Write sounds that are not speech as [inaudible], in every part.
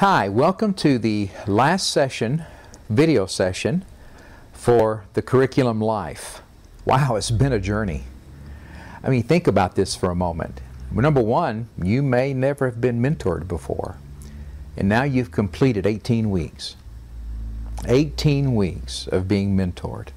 Hi, welcome to the last session, video session, for the curriculum life. Wow, it's been a journey. I mean, think about this for a moment. Number one, you may never have been mentored before, and now you've completed 18 weeks. 18 weeks of being mentored.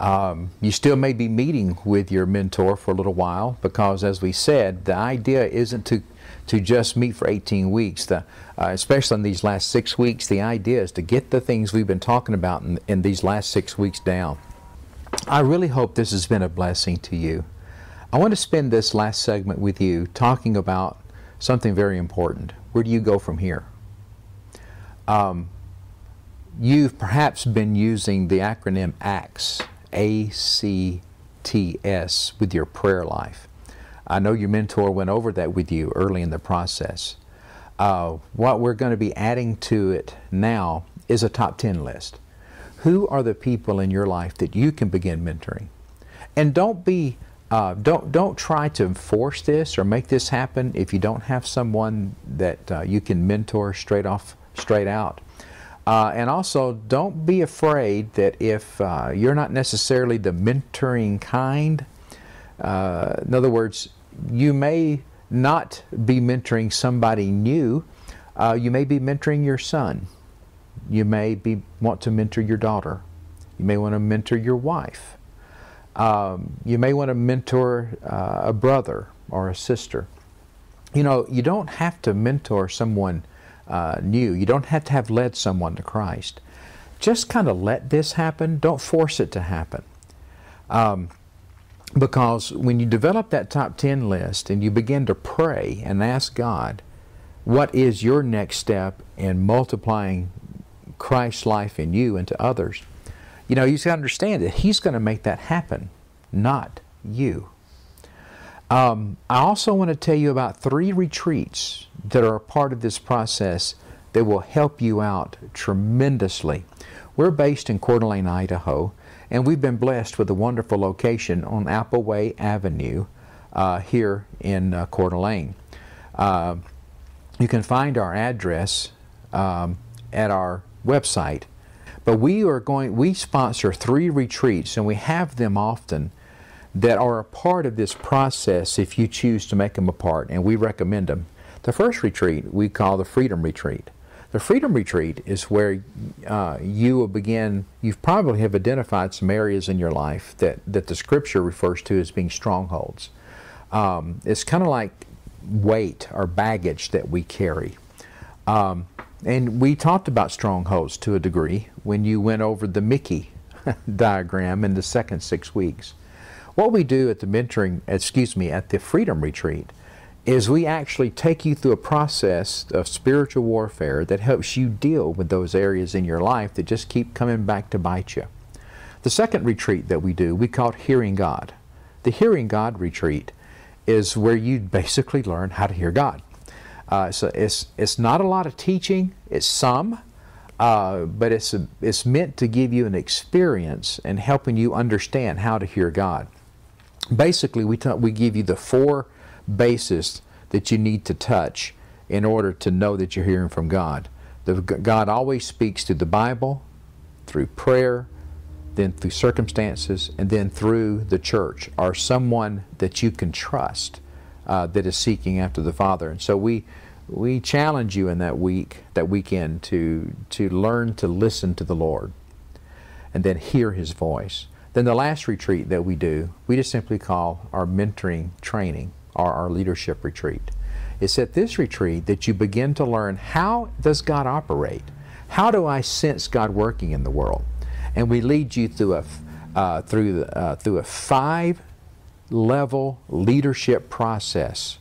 Um, you still may be meeting with your mentor for a little while because, as we said, the idea isn't to to just meet for 18 weeks, the, uh, especially in these last six weeks, the idea is to get the things we've been talking about in, in these last six weeks down. I really hope this has been a blessing to you. I want to spend this last segment with you talking about something very important. Where do you go from here? Um, you've perhaps been using the acronym ACTS, A C T S, with your prayer life. I know your mentor went over that with you early in the process. Uh, what we're going to be adding to it now is a top 10 list. Who are the people in your life that you can begin mentoring? And don't be uh, don't don't try to enforce this or make this happen if you don't have someone that uh, you can mentor straight off straight out. Uh, and also, don't be afraid that if uh, you're not necessarily the mentoring kind, uh, in other words, you may not be mentoring somebody new. Uh, you may be mentoring your son. You may be want to mentor your daughter. You may want to mentor your wife. Um, you may want to mentor uh, a brother or a sister. You know, you don't have to mentor someone uh, new. You don't have to have led someone to Christ. Just kind of let this happen. Don't force it to happen. Um, because when you develop that top 10 list and you begin to pray and ask God, what is your next step in multiplying Christ's life in you and to others? You know, you have to understand that He's going to make that happen, not you. Um, I also want to tell you about three retreats that are a part of this process that will help you out tremendously. We're based in Coeur d'Alene, Idaho, and we've been blessed with a wonderful location on Appleway Avenue uh, here in uh, Coeur d'Alene. Uh, you can find our address um, at our website. But we are going, we sponsor three retreats and we have them often that are a part of this process if you choose to make them a part, and we recommend them. The first retreat we call the Freedom Retreat. The Freedom Retreat is where uh, you will begin, you probably have identified some areas in your life that, that the scripture refers to as being strongholds. Um, it's kind of like weight or baggage that we carry. Um, and we talked about strongholds to a degree when you went over the Mickey [laughs] diagram in the second six weeks. What we do at the mentoring, excuse me, at the Freedom Retreat is we actually take you through a process of spiritual warfare that helps you deal with those areas in your life that just keep coming back to bite you. The second retreat that we do, we call Hearing God. The Hearing God retreat is where you basically learn how to hear God. Uh, so it's, it's not a lot of teaching, it's some, uh, but it's, a, it's meant to give you an experience and helping you understand how to hear God. Basically, we, we give you the four basis that you need to touch in order to know that you're hearing from God. The, God always speaks through the Bible, through prayer, then through circumstances, and then through the church or someone that you can trust uh, that is seeking after the Father. And so we we challenge you in that week, that weekend, to to learn to listen to the Lord, and then hear His voice. Then the last retreat that we do, we just simply call our mentoring training or our leadership retreat. It's at this retreat that you begin to learn how does God operate? How do I sense God working in the world? And we lead you through a, uh, through, the, uh, through a five level leadership process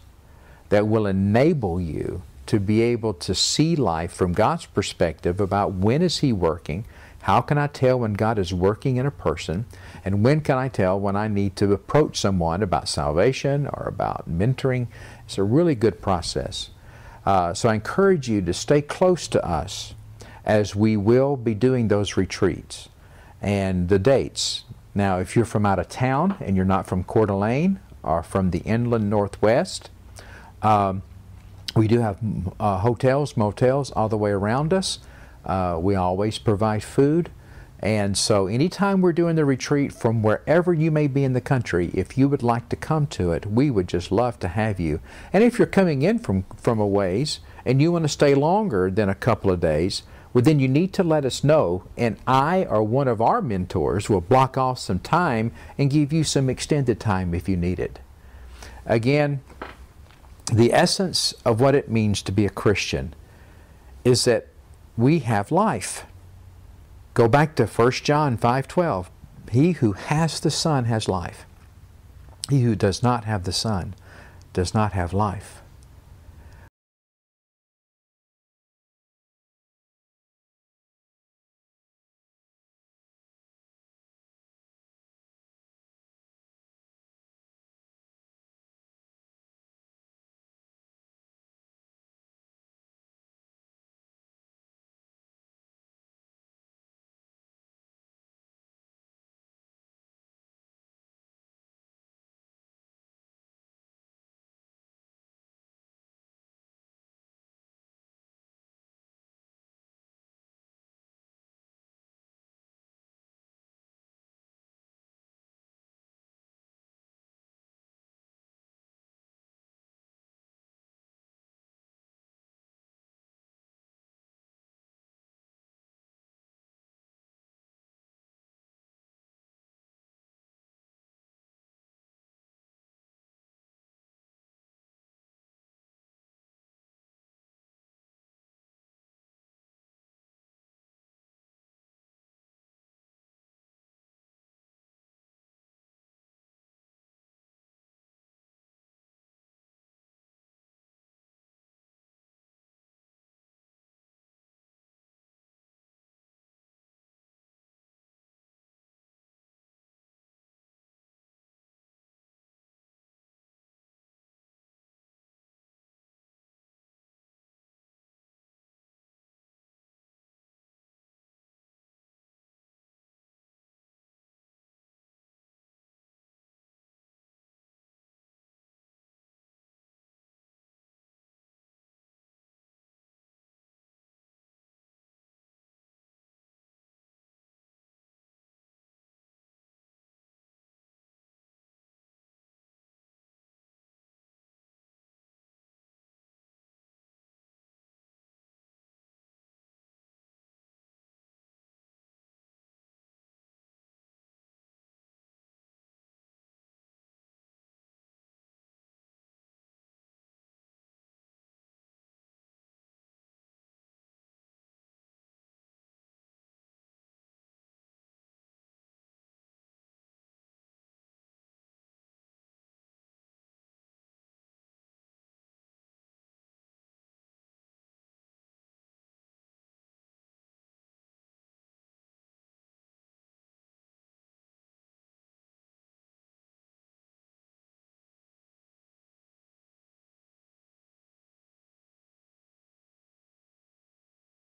that will enable you to be able to see life from God's perspective about when is He working, how can I tell when God is working in a person? And when can I tell when I need to approach someone about salvation or about mentoring? It's a really good process. Uh, so I encourage you to stay close to us as we will be doing those retreats and the dates. Now, if you're from out of town and you're not from Coeur d'Alene or from the inland northwest, um, we do have uh, hotels, motels all the way around us. Uh, we always provide food. And so, anytime we're doing the retreat from wherever you may be in the country, if you would like to come to it, we would just love to have you. And if you're coming in from, from a ways and you want to stay longer than a couple of days, well, then you need to let us know, and I or one of our mentors will block off some time and give you some extended time if you need it. Again, the essence of what it means to be a Christian is that we have life. Go back to 1 John 5:12. He who has the Son has life. He who does not have the Son does not have life.